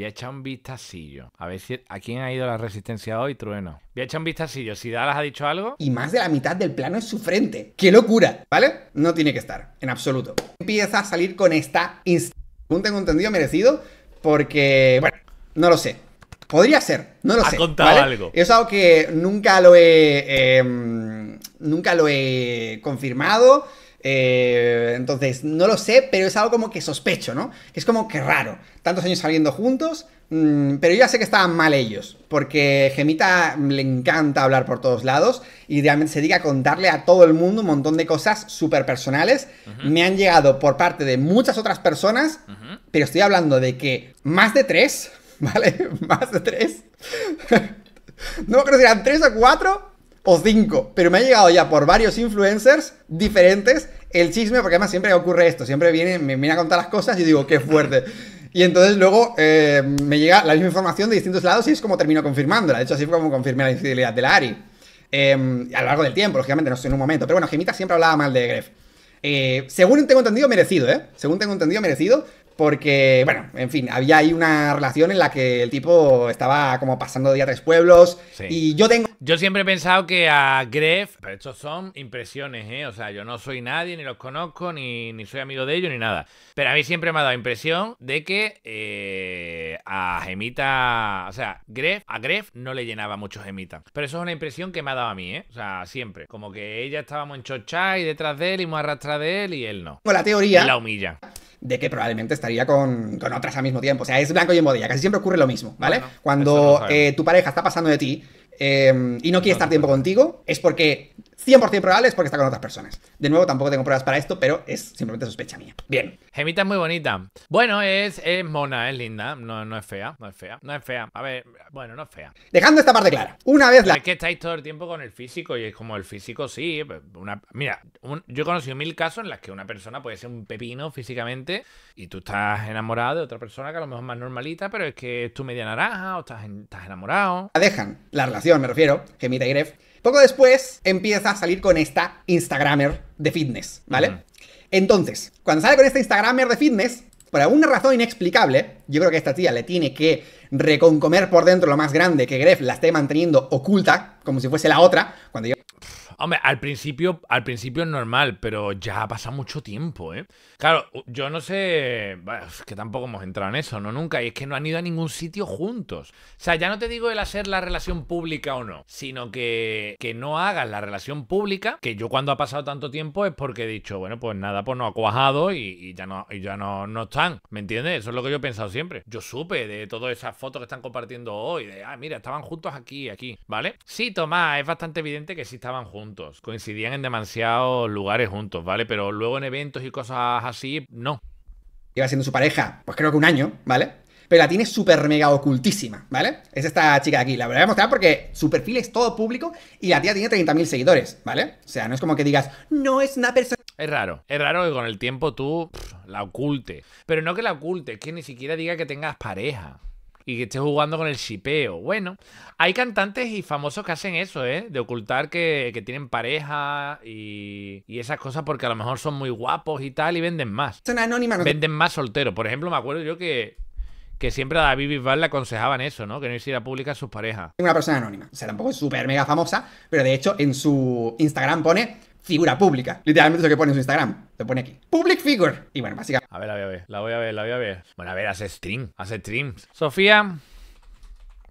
Voy a echar un vistacillo. A ver si a quién ha ido la resistencia hoy, trueno. Voy a echar un vistacillo. Si Dalas ha dicho algo. Y más de la mitad del plano es su frente. ¡Qué locura! ¿Vale? No tiene que estar, en absoluto. Empieza a salir con esta un tengo entendido merecido. Porque, bueno, no lo sé. Podría ser, no lo ha sé. contado algo. Es algo que nunca lo he. Em, nunca lo he confirmado. Eh, entonces, no lo sé, pero es algo como que sospecho, ¿no? Es como que raro. Tantos años saliendo juntos, mm, pero yo ya sé que estaban mal ellos, porque Gemita le encanta hablar por todos lados y realmente se dedica a contarle a todo el mundo un montón de cosas súper personales. Me han llegado por parte de muchas otras personas, pero estoy hablando de que más de tres, ¿vale? más de tres. no creo si eran tres o cuatro o cinco, pero me ha llegado ya por varios influencers diferentes el chisme, porque además siempre ocurre esto, siempre viene me viene a contar las cosas y digo, qué fuerte. Y entonces luego eh, me llega la misma información de distintos lados y es como termino confirmándola. De hecho, así fue como confirmé la infidelidad de la Ari. Em, a lo largo del tiempo, lógicamente, no sé, en un momento. Pero bueno, Gemita siempre hablaba mal de Gref. Eh, según tengo entendido, merecido, ¿eh? Según tengo entendido, merecido. Porque, bueno, en fin, había ahí una relación en la que el tipo estaba como pasando de día a tres pueblos. Y yo tengo yo siempre he pensado que a Gref, pero estos son impresiones, ¿eh? O sea, yo no soy nadie, ni los conozco, ni, soy amigo de ellos, ni nada. Pero a mí siempre me ha dado impresión de que eh, a Gemita, o sea, Gref, a Gref no le llenaba mucho Gemita. Pero eso es una impresión que me ha dado a mí, ¿eh? O sea, siempre. Como que ella estábamos en chocha y detrás de él, y más arrastra de él, y él no. Con la teoría. Y la humilla de que probablemente estaría con, otras al mismo tiempo. O sea, es blanco y en Casi siempre ocurre lo mismo, ¿vale? Cuando eh, tu pareja está pasando de ti, Em, y no quiere estar tiempo contigo, es porque 100% probables porque está con otras personas. De nuevo, tampoco tengo pruebas para esto, pero es simplemente sospecha mía. Bien. Gemita es muy bonita. Bueno, es, es mona, es linda. No, no es fea, no es fea, no es fea. A ver, bueno, no es fea. Dejando esta parte clara, una vez la... Es que estáis todo el tiempo con el físico y es como el físico, sí. Una... Mira, yo he conocido mil casos en las que una persona puede ser un pepino físicamente y tú estás enamorado de otra persona que a lo mejor es más normalita, pero es que es tu media naranja o estás, estás enamorado. La dejan, la relación me refiero, Gemita y Gref poco después empieza a salir con esta instagrammer de fitness, ¿vale? Entonces, cuando sale con esta instagrammer de fitness, por alguna razón inexplicable, yo creo que esta tía le tiene que reconcomer por dentro lo más grande que Gref la esté manteniendo oculta, como si fuese la otra, cuando yo Hombre, al principio, al principio es normal, pero ya ha pasado mucho tiempo, ¿eh? Claro, yo no sé. es que tampoco hemos entrado en eso, ¿no? Nunca. Y es que no han ido a ningún sitio juntos. O sea, ya no te digo el hacer la relación pública o no, sino que, que no hagas la relación pública, que yo cuando ha pasado tanto tiempo es porque he dicho, bueno, pues nada, pues no ha cuajado y, ya, no, ya no, no están. ¿Me entiendes? Eso es lo que yo he pensado siempre. Yo supe de todas esas fotos que están compartiendo hoy, de, ah, mira, estaban juntos aquí, aquí, ¿vale? Sí, Tomás, es bastante evidente que sí estaban juntos coincidían en demasiados lugares juntos, ¿vale? Pero luego en eventos y cosas así, no. Iba siendo su pareja, pues creo que un año, ¿vale? Pero la tiene súper mega ocultísima, ¿vale? Es esta chica aquí. La voy a mostrar porque su perfil es todo público y la tía tiene 30.000 seguidores, ¿vale? O sea, no es como que digas, no es una persona. Es raro, es raro que con el tiempo tú la oculte Pero no que la ocultes, que ni siquiera diga que tengas pareja y que esté jugando con el chipeo Bueno, hay cantantes y famosos que hacen eso, ¿eh? De ocultar que, tienen pareja y, esas cosas porque a lo mejor son muy guapos y tal y venden más. Son anónimas. No Venden más solteros. Por ejemplo, me acuerdo yo que que siempre a David Bisbal le aconsejaban eso, ¿no? Que no hiciera pública a sus parejas. Una persona anónima. O sea, tampoco es súper mega famosa, pero de hecho en su Instagram pone figura pública. Literalmente es lo que pone en su Instagram. Lo pone aquí. Public figure. Y bueno, básicamente. A ver, la voy a ver, la voy a ver, la voy a ver. Bueno, a ver, hace stream, hace streams. Sofía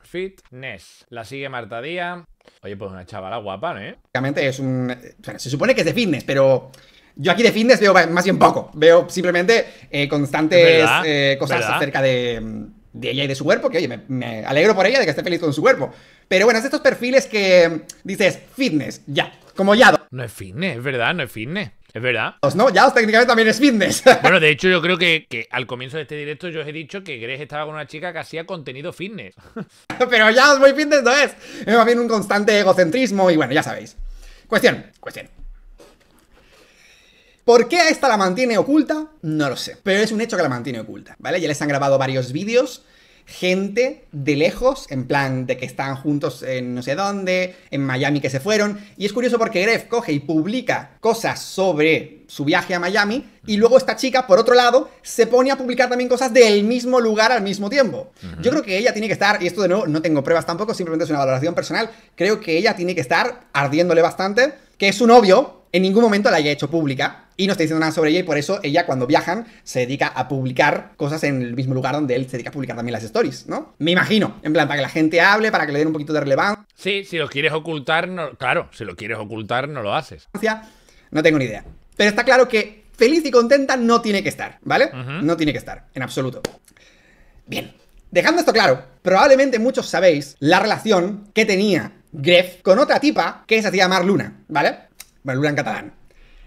Fitness. La sigue Marta Díaz. Oye, pues una chavala guapa, ¿no? ¿eh? es un. Eh, se supone que es de fitness, pero. Yo aquí de fitness veo más bien poco. Veo simplemente eh, constantes eh, cosas acerca de mm, de ella y de su cuerpo, que oye, me, alegro por ella de que esté feliz con su cuerpo. Pero bueno, es estos perfiles que dices fitness, ya, como ya. No es fitness, es verdad, no es fitness. Es verdad. No, ya técnicamente también es fitness. Bueno, de hecho, yo creo que, al comienzo de este directo yo os he dicho que Greg estaba con una chica que hacía contenido fitness. Pero ya muy fitness no es. Es más bien un constante egocentrismo y bueno, ya sabéis. Cuestión, cuestión. ¿Por qué a esta la mantiene oculta? No lo sé, pero es un hecho que la mantiene oculta, ¿vale? Ya les han grabado varios vídeos gente de lejos, en plan de que están juntos en no sé dónde, en Miami que se fueron. Y es curioso porque Gref coge y publica cosas sobre su viaje a Miami y luego esta chica, por otro lado, se pone a publicar también cosas del mismo lugar al mismo tiempo. Yo creo que ella tiene que estar, y esto de nuevo no tengo pruebas tampoco, simplemente es una valoración personal, creo que ella tiene que estar ardiéndole bastante, que su novio en ningún momento la haya hecho pública, y no está diciendo nada sobre ella y por eso ella cuando viajan se dedica a publicar cosas en el mismo lugar donde él se dedica a publicar también las stories, ¿no? Me imagino, en plan, para que la gente hable, para que le den un poquito de relevancia. Sí, si lo quieres ocultar, no, claro, si lo quieres ocultar, no lo haces. No tengo ni idea. Pero está claro que feliz y contenta no tiene que estar, ¿vale? No tiene que estar, en absoluto. Bien, dejando esto claro, probablemente muchos sabéis la relación que tenía Greff con otra tipa que se hacía llamar Luna, ¿vale? Bueno, Luna en catalán.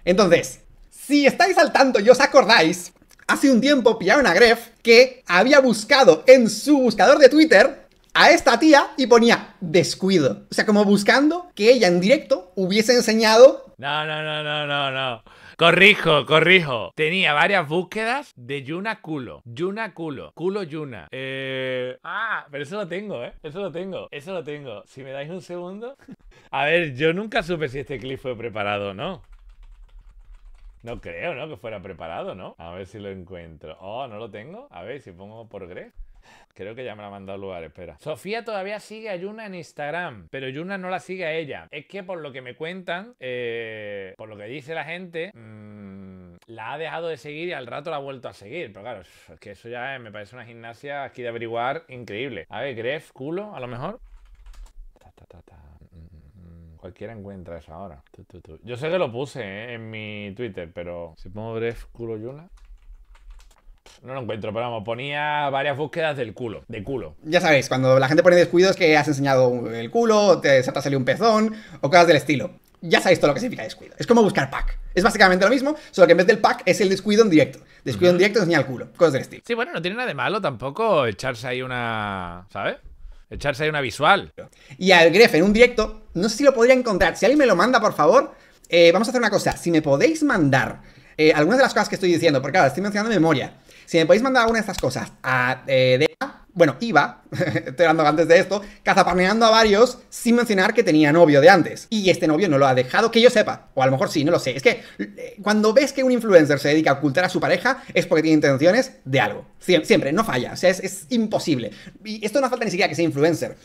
Entonces, si estáis al tanto y os acordáis, hace un tiempo pillaron a Gref que había buscado en su buscador de Twitter a esta tía y ponía descuido. O sea, como buscando que ella en directo hubiese enseñado... No, no, no, no, no, no. Corrijo, corrijo. Tenía varias búsquedas de Yuna culo. Yuna culo. Culo Yuna. Eh... Ah, pero eso lo tengo, ¿eh? Eso lo tengo. Eso lo tengo. Si me dais un segundo. A ver, yo nunca supe si este clip fue preparado o no. No creo, ¿no? Que fuera preparado, ¿no? A ver si lo encuentro. Oh, ¿no lo tengo? A ver si pongo por Gref. Creo que ya me la ha mandado al lugar, espera. Sofía todavía sigue a Yuna en Instagram, pero Yuna no la sigue a ella. Es que por lo que me cuentan, eh, por lo que dice la gente, mm, la ha dejado de seguir y al rato la ha vuelto a seguir. Pero claro, es que eso ya eh, me parece una gimnasia aquí de averiguar increíble. A ver, Gref, culo, a lo mejor. Ta, ta, ta, Cualquiera encuentra eso ahora. Yo sé que lo puse ¿eh? en mi Twitter, pero si pongo bref culo una? No lo encuentro, pero vamos, ponía varias búsquedas del culo, de culo. Ya sabéis, cuando la gente pone descuido es que has enseñado el culo, te, se te ha salido un pezón o cosas del estilo. Ya sabéis todo lo que significa descuido. Es como buscar pack. Es básicamente lo mismo, solo que en vez del pack es el descuido en directo. Descuido en directo enseña el culo, cosas del estilo. Sí, bueno, no tiene nada de malo tampoco echarse ahí una... ¿Sabes? Echarse ahí una visual. Y al Gref en un directo, no sé si lo podría encontrar. Si alguien me lo manda, por favor, eh, vamos a hacer una cosa. Si me podéis mandar eh, algunas de las cosas que estoy diciendo, porque claro, estoy mencionando memoria. Si me podéis mandar alguna de estas cosas a eh, bueno, iba, estoy hablando antes de esto, cazaparneando a varios sin mencionar que tenía novio de antes. Y este novio no lo ha dejado que yo sepa. O a lo mejor sí, no lo sé. Es que eh, cuando ves que un influencer se dedica a ocultar a su pareja es porque tiene intenciones de algo. siempre, no falla. O sea, es, imposible. Y esto no falta ni siquiera que sea influencer.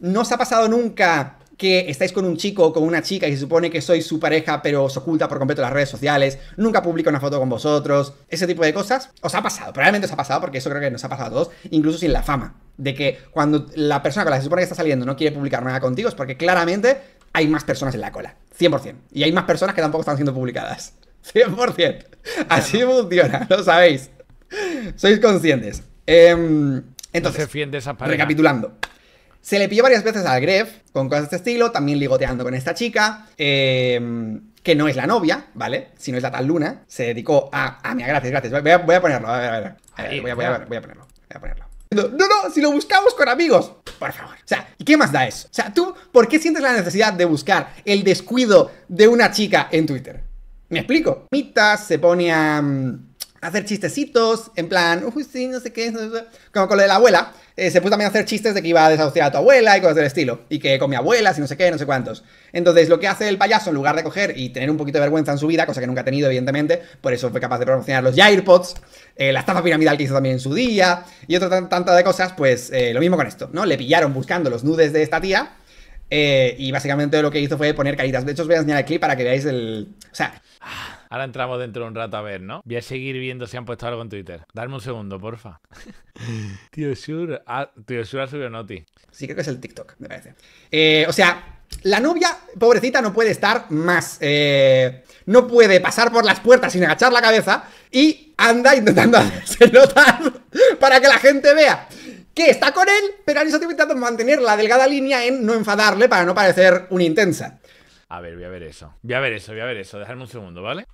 ¿No se ha pasado nunca que estáis con un chico o con una chica y se supone que sois su pareja, pero os oculta por completo las redes sociales, nunca publica una foto con vosotros, ese tipo de cosas. Os ha pasado, probablemente os ha pasado, porque eso creo que nos ha pasado a todos, incluso sin la fama. De que cuando la persona con la que se supone que está saliendo no quiere publicar nada contigo, es porque claramente hay más personas en la cola. 100%. Y hay más personas que tampoco están siendo publicadas. 100%. Así funciona, lo sabéis. Sois conscientes. Em, entonces, recapitulando. Se le pilló varias veces al Gref con cosas de este estilo, también ligoteando con esta chica, em, que no es la novia, ¿vale? Si no es la tal Luna, se dedicó a... Ah, mira, gracias, gracias. Voy a, voy a ponerlo, a ver, a ver. voy, a, voy a ponerlo, voy a ponerlo. No, no, si lo buscamos con amigos, por favor. O sea, ¿y qué más da eso? O sea, ¿tú por qué sientes la necesidad de buscar el descuido de una chica en Twitter? ¿Me explico? Mitas se pone mm, hacer chistecitos, en plan, uy, sí, no sé qué, como con lo de la abuela, eh, se puso también a hacer chistes de que iba a desahuciar a tu abuela y cosas del estilo, y que con mi abuela, si no sé qué, no sé cuántos. Entonces, lo que hace el payaso, en lugar de coger y tener un poquito de vergüenza en su vida, cosa que nunca ha tenido, evidentemente, por eso fue capaz de promocionar los AirPods, eh, la estafa piramidal que hizo también en su día, y otra tanta de cosas, pues eh, lo mismo con esto, ¿no? Le pillaron buscando los nudes de esta tía, y básicamente lo que hizo fue poner caritas. De hecho, os voy a enseñar el clip para que veáis el. O sea. Ahora entramos dentro de un rato a ver, ¿no? Voy a seguir viendo si han puesto algo en Twitter. Darme un segundo, porfa. tío Sur tío ha subido Noti. Sí, creo que es el TikTok, me parece. Eh, o sea, la novia, pobrecita, no puede estar más. Eh, no puede pasar por las puertas sin agachar la cabeza y anda intentando hacerse notar para que la gente vea que está con él, pero eso mismo intentando mantener la delgada línea en no enfadarle para no parecer una intensa. A ver, voy a ver eso. Voy a ver eso, voy a ver eso. Dejadme un segundo, ¿vale?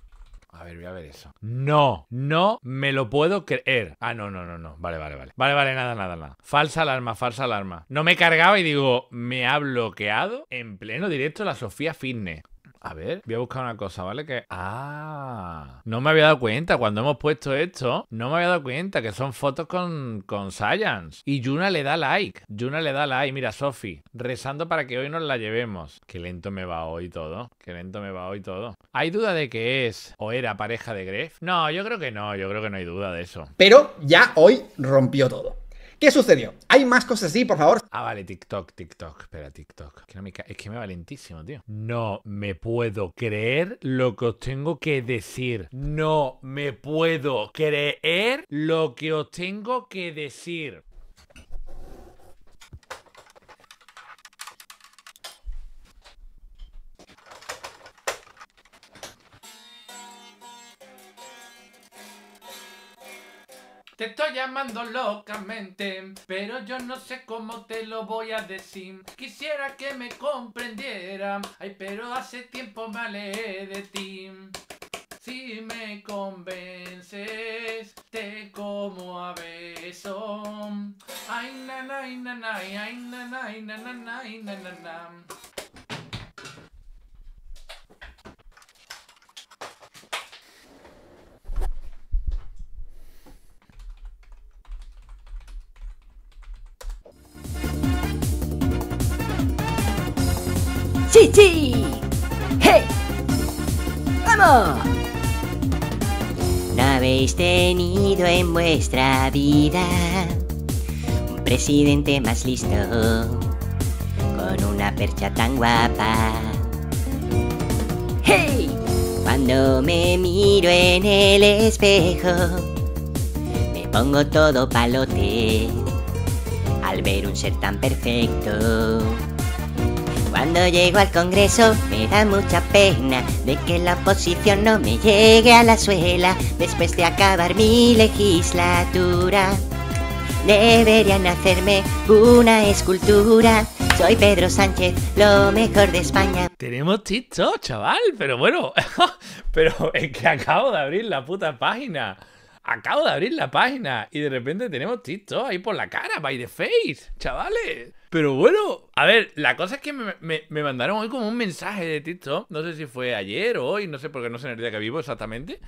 A ver, voy a ver eso. No, no me lo puedo creer. Ah, no, no, no, no. Vale, vale, vale. Vale, vale, nada, nada, nada. Falsa alarma, falsa alarma. No me cargaba y digo, me ha bloqueado en pleno directo la Sofía Fitness. A ver, voy a buscar una cosa, ¿vale? Que. ¡Ah! No me había dado cuenta. Cuando hemos puesto esto, no me había dado cuenta que son fotos con, con Science. Y Yuna le da like. Yuna le da like. Mira, Sofi, rezando para que hoy nos la llevemos. Qué lento me va hoy todo. Qué lento me va hoy todo. ¿Hay duda de que es o era pareja de Gref? No, yo creo que no. Yo creo que no hay duda de eso. Pero ya hoy rompió todo. ¿Qué sucedió? Hay más cosas así, por favor. Ah, vale, TikTok, TikTok. Espera, TikTok. es que me va lentísimo, tío. No me puedo creer lo que os tengo que decir. No me puedo creer lo que os tengo que decir. Te estoy llamando locamente, pero yo no sé cómo te lo voy a decir. Quisiera que me comprendiera, ay, pero hace tiempo me de ti. Si me convences, te como a beso. Ay, na, na, ay, na, na, na, na, ¡Hey! ¡Vamos! No habéis tenido en vuestra vida un presidente más listo, con una percha tan guapa. ¡Hey! Cuando me miro en el espejo, me pongo todo palote al ver un ser tan perfecto. Cuando llego al Congreso me da mucha pena de que la oposición no me llegue a la suela después de acabar mi legislatura. Deberían hacerme una escultura. Soy Pedro Sánchez, lo mejor de España. Tenemos TikTok, chaval, pero bueno, pero es que acabo de abrir la puta página. Acabo de abrir la página y de repente tenemos TikTok ahí por la cara, by the face, chavales. Pero bueno, a ver, la cosa es que me, mandaron hoy como un mensaje de TikTok. No sé si fue ayer o hoy, no sé porque no sé en el día que vivo exactamente.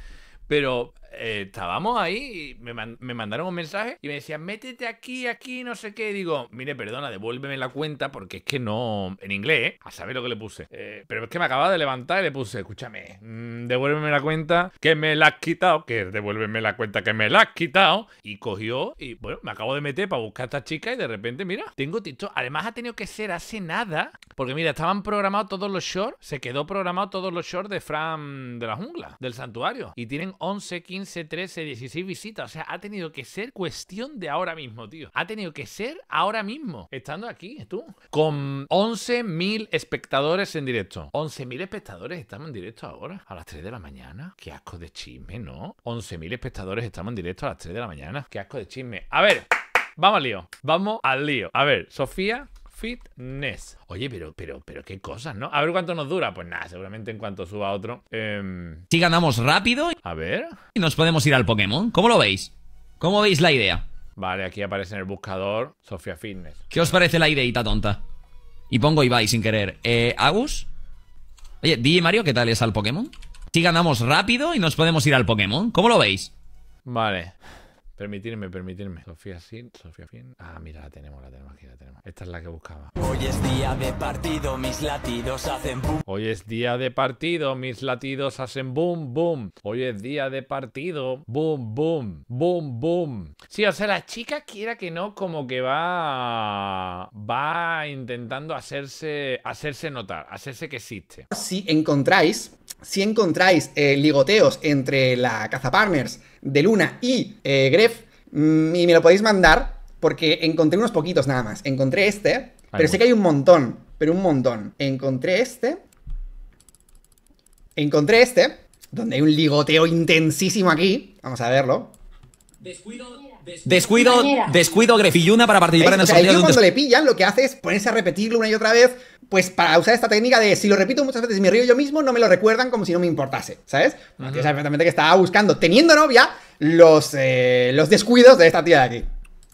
Pero estábamos ahí y me, mandaron un mensaje y me decían, métete aquí, aquí, no sé qué. digo, mire, perdona, devuélveme la cuenta porque es que no. En inglés, ¿eh? A saber lo que le puse. Eh, pero es que me acababa de levantar y le puse, escúchame, mm, devuélveme la cuenta que me la has quitado, que devuélveme la cuenta que me la has quitado. Y cogió y bueno, me acabo de meter para buscar a esta chica y de repente, mira, tengo TikTok. Además ha tenido que ser hace nada, porque mira, estaban programados todos los shorts, se quedó programado todos los shorts de Fran de la jungla, del santuario. Y tienen 11, 15 13, 16 visitas. O sea, ha tenido que ser cuestión de ahora mismo, tío. Ha tenido que ser ahora mismo. Estando aquí, tú. Con 11.000 espectadores en directo. 11.000 espectadores estamos en directo ahora. A las 3 de la mañana. Qué asco de chisme, ¿no? 11.000 espectadores estamos en directo a las 3 de la mañana. Qué asco de chisme. A ver. Vamos al lío. Vamos al lío. A ver, Sofía Fitness. Oye, pero, pero, pero qué cosas, ¿no? A ver cuánto nos dura. Pues nada, seguramente en cuanto suba otro. Em, si ganamos rápido. A ver. Y nos podemos ir al Pokémon. ¿Cómo lo veis? ¿Cómo veis la idea? Vale, aquí aparece en el buscador Sofía Fitness. ¿Qué os parece la ideita tonta? Y pongo y Ibai sin querer. Eh, Agus. Oye, DJ Mario, ¿qué tal es al Pokémon? Si ganamos rápido y nos podemos ir al Pokémon. ¿Cómo lo veis? Vale. Permitirme, permitirme. Sofía Sin, Sofía Fin. Ah, mira, la tenemos, la tenemos aquí, la tenemos. Esta es la que buscaba. Hoy es día de partido, mis latidos hacen boom. Hoy es día de partido, mis latidos hacen boom, boom. Hoy es día de partido, boom, boom, boom, boom. Sí, o sea, la chica quiera que no, como que va. va intentando hacerse, hacerse notar, hacerse que existe. Si encontráis si encontráis eh, ligoteos entre la caza partners de Luna y eh, Gref, mm, y me lo podéis mandar, porque encontré unos poquitos nada más. Encontré este, pero sé que hay un montón, pero un montón. Encontré este. Encontré este, donde hay un ligoteo intensísimo aquí. Vamos a verlo. Descuido. Descuido, descuido, y Luna para participar en el sorteo. El cuando le pillan, lo que hace es ponerse a repetirlo una y otra vez pues para usar esta técnica de si lo repito muchas veces y me río yo mismo, no me lo recuerdan como si no me importase, ¿sabes? Uh -huh. exactamente que estaba buscando, teniendo novia, los, eh, los descuidos de esta tía de aquí.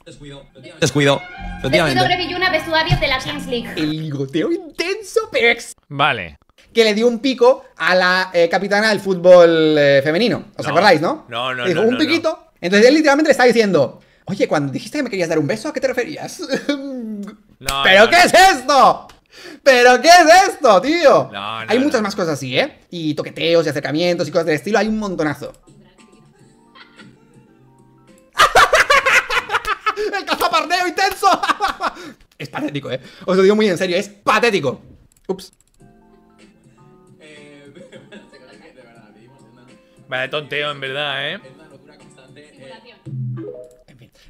Descuido, descuido. Descuido Brevilluna, vestuario, de la Kings League. El goteo intenso, pex Vale. Que le dio un pico a la eh, capitana del fútbol eh, femenino. ¿Os acordáis, no? No, no, le dijo, Un piquito. Entonces él literalmente le está diciendo: Oye, cuando dijiste que me querías dar un beso, ¿a qué te referías? no, ¿Pero qué es esto? ¿Pero qué es esto, tío? Hay muchas más cosas así, ¿eh? Y toqueteos y acercamientos y cosas del estilo. Hay un montonazo. ¡El cazaparneo intenso! es patético, ¿eh? Os lo digo muy en serio, es patético. Ups. Eh, vale, tonteo, en verdad, ¿eh?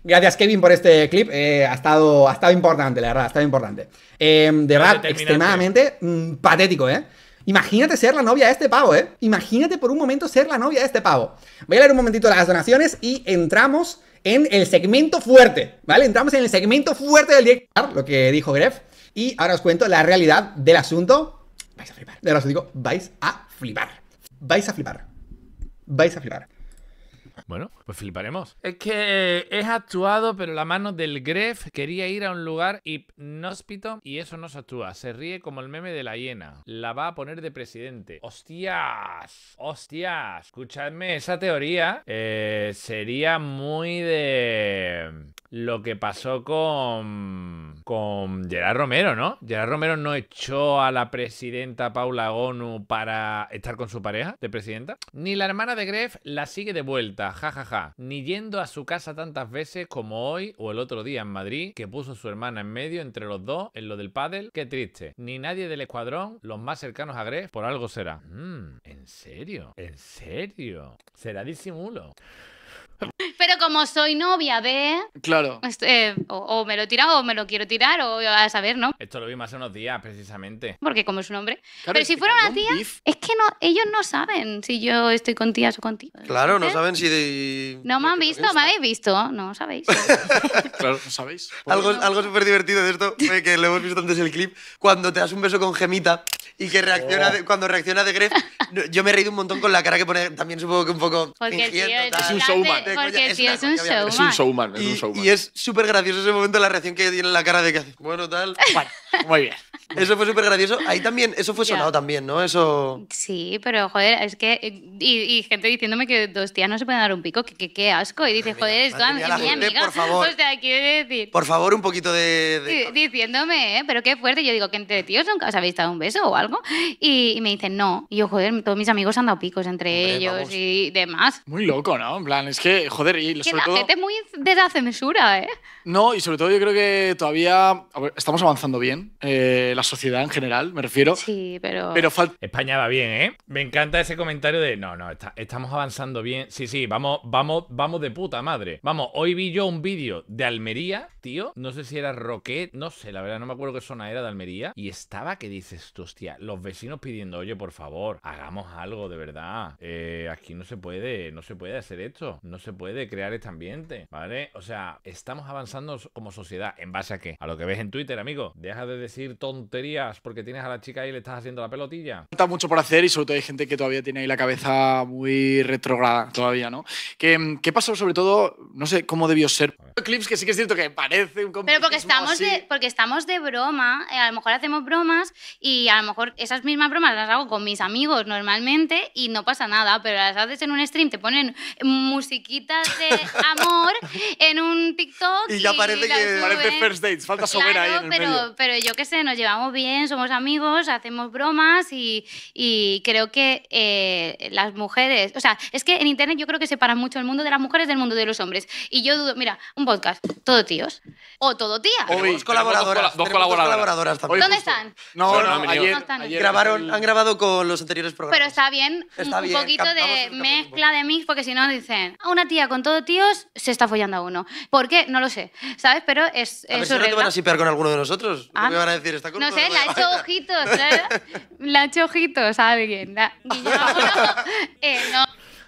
Gracias, Kevin, por este clip. Eh, ha, estado, ha estado importante, la verdad, ha estado importante. Eh, extremadamente mm, patético, ¿eh? Imagínate ser la novia de este pavo, ¿eh? Imagínate por un momento ser la novia de este pavo. Voy a leer un momentito las donaciones y entramos en el segmento fuerte, ¿vale? Entramos en el segmento fuerte del día, lo que dijo Gref. Y ahora os cuento la realidad del asunto. Vais a flipar. De verdad os digo, vais a flipar. Vais a flipar. Vais a flipar. Bueno, pues fliparemos. Es que es actuado, pero la mano del Gref quería ir a un lugar hipnóspito y eso no se actúa. Se ríe como el meme de la hiena. La va a poner de presidente. ¡Hostias! ¡Hostias! Escuchadme, esa teoría eh, sería muy de lo que pasó con, con Gerard Romero, ¿no? Gerard Romero no echó a la presidenta Paula Gonu para estar con su pareja de presidenta. Ni la hermana de Greff la sigue de vuelta, jajaja. Ja, ja. Ni yendo a su casa tantas veces como hoy o el otro día en Madrid, que puso su hermana en medio entre los dos en lo del pádel. Qué triste. Ni nadie del escuadrón, los más cercanos a Greff, por algo será. Mm, ¿En serio? ¿En serio? ¿Será disimulo? pero como soy novia de... Claro. Pues, eh, o, me lo tirado o me lo quiero tirar o a saber, ¿no? Esto lo más hace unos días, precisamente. Porque como es un hombre. pero si fuera una tía, es que no, ellos no saben si yo estoy con tías o contigo. Claro, no ¿Eh? saben si... No me han visto, me habéis visto, no sabéis. claro, no sabéis. Algo, algo súper divertido de esto, eh, que lo hemos visto antes el clip, cuando te das un beso con Gemita y que reacciona oh. cuando reacciona de Gref, yo me he reído un montón con la cara que pone también supongo que un poco fingiendo, es un showman. es, un showman. es un showman. Y, es súper gracioso ese momento la reacción que tiene la cara de que hace, bueno, tal. Bueno, muy bien. Eso fue súper gracioso. Ahí también, eso fue sonado también, ¿no? Eso... Sí, pero joder, es que... Eh, y, gente diciéndome que dos tías no se pueden dar un pico, que qué asco. Y dice, joder, esto es mi amiga. Por favor, decir... Por favor, un poquito de... Diciéndome, ¿eh? Pero qué fuerte. Yo digo, que entre tíos nunca os habéis dado un beso o algo. Y, me dicen, no. Y yo, joder, todos mis amigos han dado picos entre ellos y demás. Muy loco, ¿no? En plan, es que, joder, y sobre que la gente muy de la censura, ¿eh? No, y sobre todo yo creo que todavía... estamos avanzando bien. Eh, la sociedad en general, me refiero. Sí, pero. pero España va bien, ¿eh? Me encanta ese comentario de no, no, estamos avanzando bien. Sí, sí, vamos, vamos, vamos de puta madre. Vamos, hoy vi yo un vídeo de Almería, tío. No sé si era Roquet, no sé, la verdad, no me acuerdo qué zona era de Almería. Y estaba que dices, hostia, los vecinos pidiendo, oye, por favor, hagamos algo, de verdad. Eh, aquí no se puede, no se puede hacer esto. No se puede crear este ambiente, ¿vale? O sea, estamos avanzando como sociedad. ¿En base a qué? A lo que ves en Twitter, amigo. Deja de decir tonto porque tienes a la chica y le estás haciendo la pelotilla. Falta mucho por hacer y sobre todo hay gente que todavía tiene ahí la cabeza muy retrograda todavía, ¿no? ¿Qué, mm, qué pasó sobre todo? No sé cómo debió ser. Clips que sí que es cierto que parece un Pero porque estamos, de, porque estamos de broma, eh, a lo mejor hacemos bromas y a lo mejor esas mismas bromas las hago con mis amigos normalmente y no pasa nada, pero las haces en un stream, te ponen musiquitas de amor en un TikTok y ya parece que parece first dates, falta sobera ahí en el pero, pero yo qué sé, nos llevamos bien, somos amigos, hacemos bromas y, creo que eh, las mujeres, o sea, es que en Internet yo creo que separan mucho el mundo de las mujeres del mundo de los hombres. Y yo dudo, mira, un podcast, todo tíos o todo tía. Hoy, dos colaboradoras. ¿Dónde están? No, no, no ayer, están? grabaron, han grabado con los anteriores programas. Pero está bien, un, poquito de mezcla de mix, porque si no dicen, ah, una tía con todo tíos se está follando a uno. ¿Por qué? No lo sé, ¿sabes? Pero es... A no te van a sipear con alguno de nosotros. Ah, me van a decir esta cosa? no sé, pues, la ha hecho ojitos, ¿sabes Le ha hecho ojitos a alguien. Eh,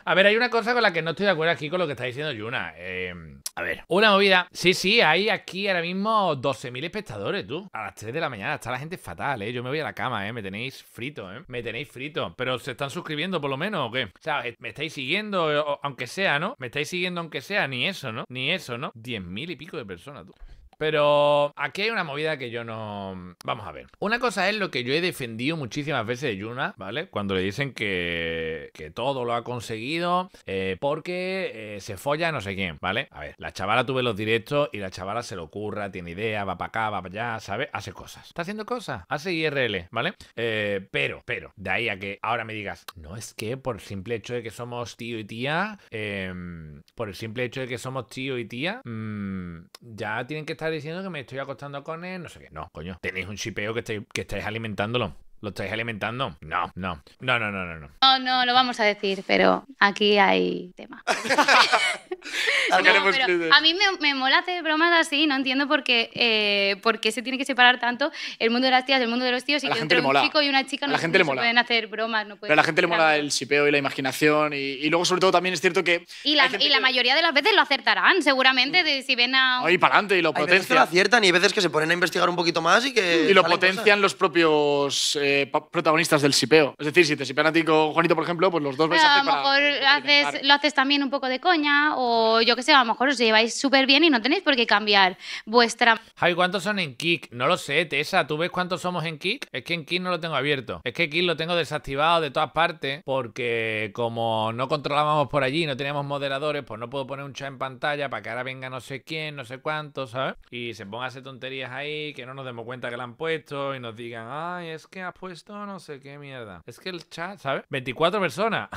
a ver, hay una cosa con la que no estoy de acuerdo aquí con lo que está diciendo Yuna. Eh, a ver, una movida. Sí, sí, hay aquí ahora mismo 12.000 espectadores, tú. A las 3 de la mañana está la gente fatal, ¿eh? Yo me voy a la cama, ¿eh? Me tenéis frito, ¿eh? Me tenéis frito. Pero se están suscribiendo por lo menos, ¿o qué? O sea, me estáis siguiendo, eh, aunque sea, ¿no? Me estáis siguiendo aunque sea, ni eso, ¿no? Ni eso, ¿no? 10.000 y pico de personas, tú. Pero aquí hay una movida que yo no... Vamos a ver. Una cosa es lo que yo he defendido muchísimas veces de Yuna, ¿vale? Cuando le dicen que, todo lo ha conseguido eh, porque eh, se folla no sé quién, ¿vale? A ver, la chavala tuve los directos y la chavala se lo ocurra, tiene idea, va para acá, va para allá, ¿sabes? Hace cosas. Está haciendo cosas. Hace IRL, ¿vale? Eh, pero, pero, de ahí a que ahora me digas, no es que por el simple hecho de que somos tío y tía, em, por el simple hecho de que somos tío y tía, mm, ya tienen que estar diciendo que me estoy acostando con él, no sé qué. No, coño. Tenéis un chipeo que, que estáis alimentándolo. ¿Lo estáis alimentando? No, no, no, no, no, no. No, no, no lo vamos a decir, pero aquí hay tema. a mí me, me, mola hacer bromas así, no entiendo eh, por qué, se tiene que separar tanto el mundo de las tías del mundo de los tíos y que entre un chico y una chica no, gente pueden hacer bromas. No pero la gente le mola el sipeo y la imaginación y, luego sobre todo también es cierto que... Y la, mayoría de las veces lo acertarán, seguramente, de, si ven a... y para adelante y lo potencian. lo aciertan y veces que se ponen a investigar un poquito más y que... Y lo potencian los propios... Eh, eh, protagonistas del sipeo. Es decir, si te sipean a ti con Juanito, por ejemplo, pues los dos vais a hacer A lo mejor haces, lo haces también un poco de coña o yo qué sé, a lo mejor os lleváis súper bien y no tenéis por qué cambiar vuestra... Javi, ¿cuántos son en Kick? No lo sé, Tessa. ¿Tú ves cuántos somos en Kick? Es que en Kick no lo tengo abierto. Es que Kick lo tengo desactivado de todas partes porque como no controlábamos por allí, no teníamos moderadores, pues no puedo poner un chat en pantalla para que ahora venga no sé quién, no sé cuántos, ¿sabes? Y se pongan a hacer tonterías ahí, que no nos demos cuenta que la han puesto y nos digan, ay, es que puesto no sé qué mierda. Es que el chat, ¿sabes? 24 personas.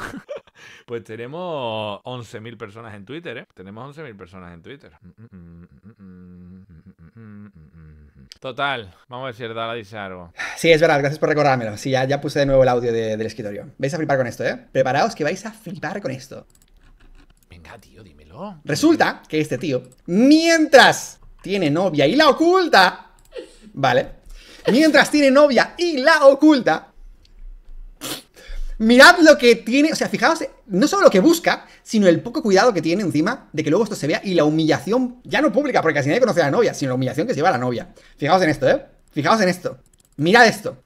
Pues tenemos 11.000 personas en Twitter, ¿eh? Tenemos 11.000 personas en Twitter. Total, vamos a decir, Dala dice algo. Sí, es verdad, gracias por recordármelo. Sí, ya, puse de nuevo el audio del escritorio. Vais a flipar con esto, ¿eh? Preparaos que vais a flipar con esto. Venga, tío, dímelo. Resulta que este tío, mientras tiene novia y la oculta, vale, mientras tiene novia y la oculta. Mirad lo que tiene, o sea, fijaos, no solo lo que busca, sino el poco cuidado que tiene encima de que luego esto se vea y la humillación, ya no pública, porque casi nadie conoce a la novia, sino la humillación que se lleva a la novia. Fijaos en esto, ¿eh? Fijaos en esto. Mirad esto.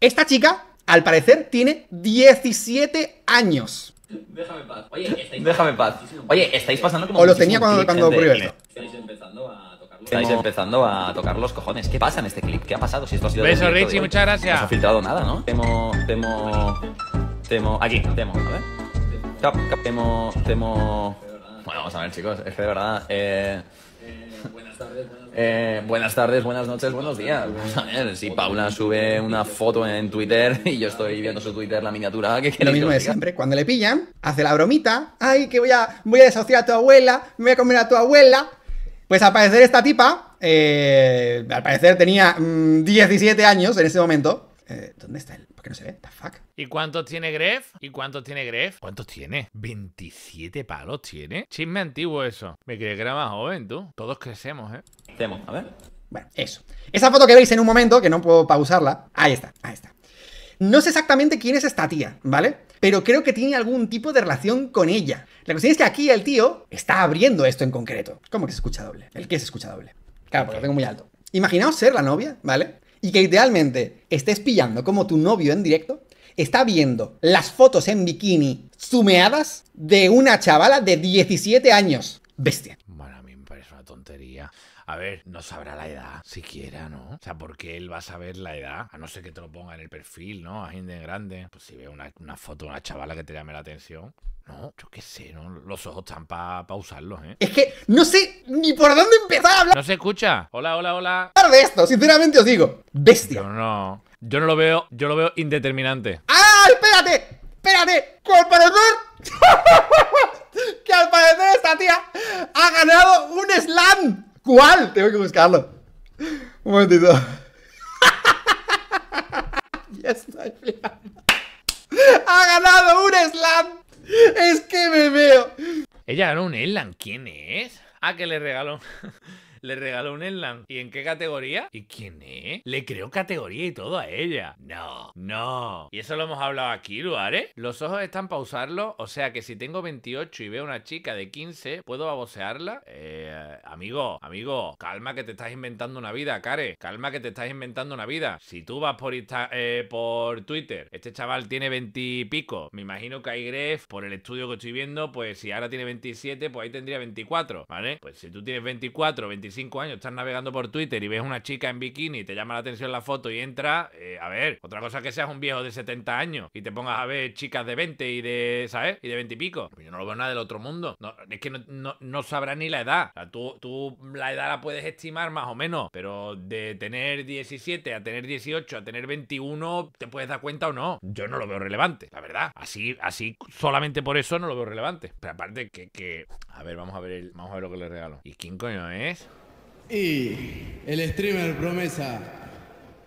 Esta chica, al parecer, tiene 17 años. Déjame paz. Oye, estáis, paz. Oye, estáis pasando O lo tenía cuando, ocurrió Estáis empezando a Estáis empezando a tocar los cojones. ¿Qué pasa en este clip? ¿Qué ha pasado? Si esto ha sido Beso, Richie, muchas gracias. No ha filtrado nada, ¿no? Temo, temo, temo. Aquí, temo, a ver. temo, temo. Bueno, vamos a ver, chicos. Es que de verdad. Eh... Eh, buenas, tardes, buenas, Eh, buenas tardes, buenas noches, buenos días. Vamos a ver, si Paula sube una foto en Twitter y yo estoy viendo su Twitter la miniatura, que Lo mismo de siempre, cuando le pillan, hace la bromita, ay, que voy a, voy a desahuciar a tu abuela, me voy a comer a tu abuela, pues al parecer esta tipa, eh, al parecer tenía 17 mm, años en ese momento. Eh, ¿Dónde está él? ¿Por qué no se ve? ¿Y cuántos tiene Gref? ¿Y cuántos tiene Gref? ¿Cuántos tiene? ¿27 palos tiene? Chisme antiguo eso. Me creía que era más joven, tú. Todos crecemos, ¿eh? Crecemos, a ver. Bueno, eso. Esa foto que veis en un momento, que no puedo pausarla. Ahí está, ahí está. No sé exactamente quién es esta tía, ¿vale? Pero creo que tiene algún tipo de relación con ella. La cuestión es que aquí el tío está abriendo esto en concreto. ¿Cómo que se escucha doble? ¿El qué se escucha doble? Claro, porque lo tengo muy alto. Imaginaos ser la novia, ¿vale? Y que idealmente estés pillando como tu novio en directo está viendo las fotos en bikini sumeadas de una chavala de 17 años. Bestia. Bueno, a mí me parece una tontería. A ver, no sabrá la edad, siquiera, ¿no? O sea, ¿por qué él va a saber la edad? A no ser que te lo ponga en el perfil, ¿no? A gente grande. Pues si ve una, foto de una chavala que te llame la atención. No, yo qué sé, ¿no? Los ojos están para pa usarlos, ¿eh? Es que no sé ni por dónde empezar a hablar. No se escucha. Hola, hola, hola. Hablar de esto, sinceramente os digo. Bestia. no. Yo no lo veo. Yo lo veo indeterminante. ¡Ah! ¡Espérate! ¡Espérate! ¡Comparador! que al parecer esta tía ha ganado un slam ¿Cuál? Tengo que buscarlo. Un momentito. ya estoy ¡Ha ganado un slam! ¡Es que me veo! Ella ganó un slam. ¿Quién es? Ah, que le regaló le regaló un Enland. ¿Y en qué categoría? ¿Y quién es? Le creó categoría y todo a ella. No, no. Y eso lo hemos hablado aquí, Luare. Los ojos están para usarlo, o sea que si tengo 28 y veo una chica de 15, ¿puedo babosearla? Eh, amigo, amigo, calma que te estás inventando una vida, Care. Calma que te estás inventando una vida. Si tú vas por, eh, por Twitter, este chaval tiene 20 y pico. Me imagino que hay Gref, por el estudio que estoy viendo, pues si ahora tiene 27, pues ahí tendría 24, ¿vale? Pues si tú tienes 24, 27, años estás navegando por Twitter y ves una chica en bikini, y te llama la atención la foto y entra, eh, a ver, otra cosa que seas un viejo de 70 años y te pongas a ver chicas de 20 y de, ¿sabes? Y de 20 y pico. Yo no lo veo nada del otro mundo. es que no, no, sabrá ni la edad. tú, la edad la puedes estimar más o menos, pero de tener 17 a tener 18 a tener 21, te puedes dar cuenta o no. Yo no lo veo relevante, la verdad. Así, así solamente por eso no lo veo relevante. Pero aparte que, a ver, vamos a ver, vamos a ver lo que le regalo. ¿Y quién coño es? Y el streamer promesa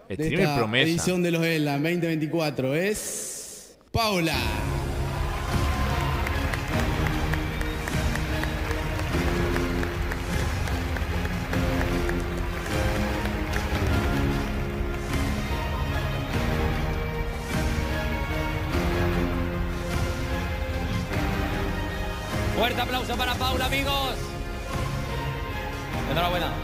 de streamer esta promesa. edición de los ELA 2024 es Paula. Fuerte aplauso para Paula, amigos. Enhorabuena.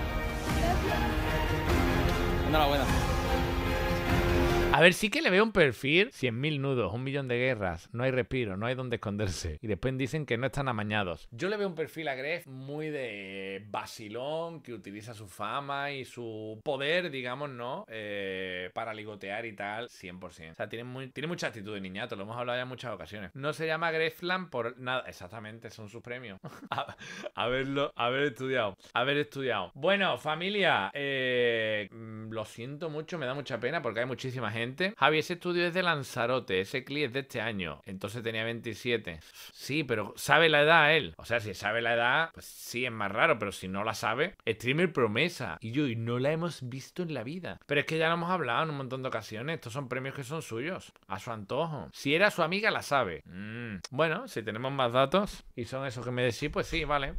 ver, sí que le veo un perfil. 100.000 nudos, un millón de guerras, no hay respiro, no hay donde esconderse. Y después dicen que no están amañados. Yo le veo un perfil a Gref muy de basilón, que utiliza su fama y su poder, digamos, ¿no? Eh, para ligotear y tal, 100%. O sea, tiene, tiene mucha actitud de niñato, lo hemos hablado ya en muchas ocasiones. No se llama Grefland por nada. Exactamente, son sus premios. haberlo, haber estudiado. Haber estudiado. Bueno, familia, eh, mm, lo siento mucho, me da mucha pena porque hay muchísima gente Javi, ese estudio es de Lanzarote, ese clip es de este año, entonces tenía 27. Sí, pero sabe la edad él. O sea, si sabe la edad, pues sí, es más raro, pero si no la sabe, streamer promesa. Y yo, y no la hemos visto en la vida. Pero es que ya lo hemos hablado en un montón de ocasiones, estos son premios que son suyos, a su antojo. Si era su amiga, la sabe. Mm. Bueno, si tenemos más datos y son esos que me decís, pues sí, vale.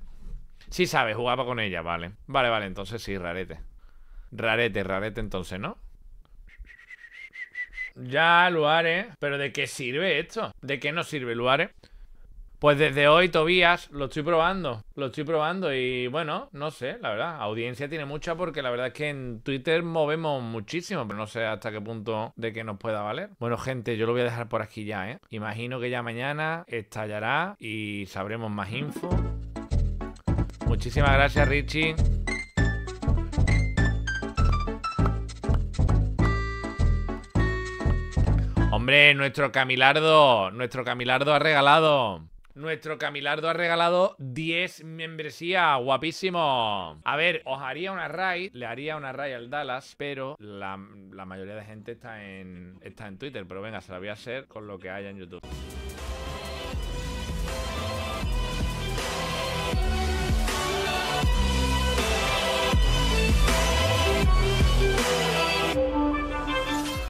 Sí sabe, jugaba con ella, vale. Vale, vale, entonces sí, rarete. Rarete, rarete entonces, ¿no? Ya, Luare. ¿Pero de qué sirve esto? ¿De qué nos sirve, Luare? Pues desde hoy, Tobías, lo estoy probando. Lo estoy probando y bueno, no sé, la verdad. Audiencia tiene mucha porque la verdad es que en Twitter movemos muchísimo, pero no sé hasta qué punto de que nos pueda valer. Bueno, gente, yo lo voy a dejar por aquí ya, ¿eh? Imagino que ya mañana estallará y sabremos más info. Muchísimas gracias, Richie. Hombre, nuestro Camilardo, nuestro Camilardo ha regalado. Nuestro Camilardo ha regalado 10 membresías, guapísimo. A ver, os haría una raid, le haría una raid al Dallas, pero la, mayoría de gente está en, está en Twitter. Pero venga, se la voy a hacer con lo que haya en YouTube.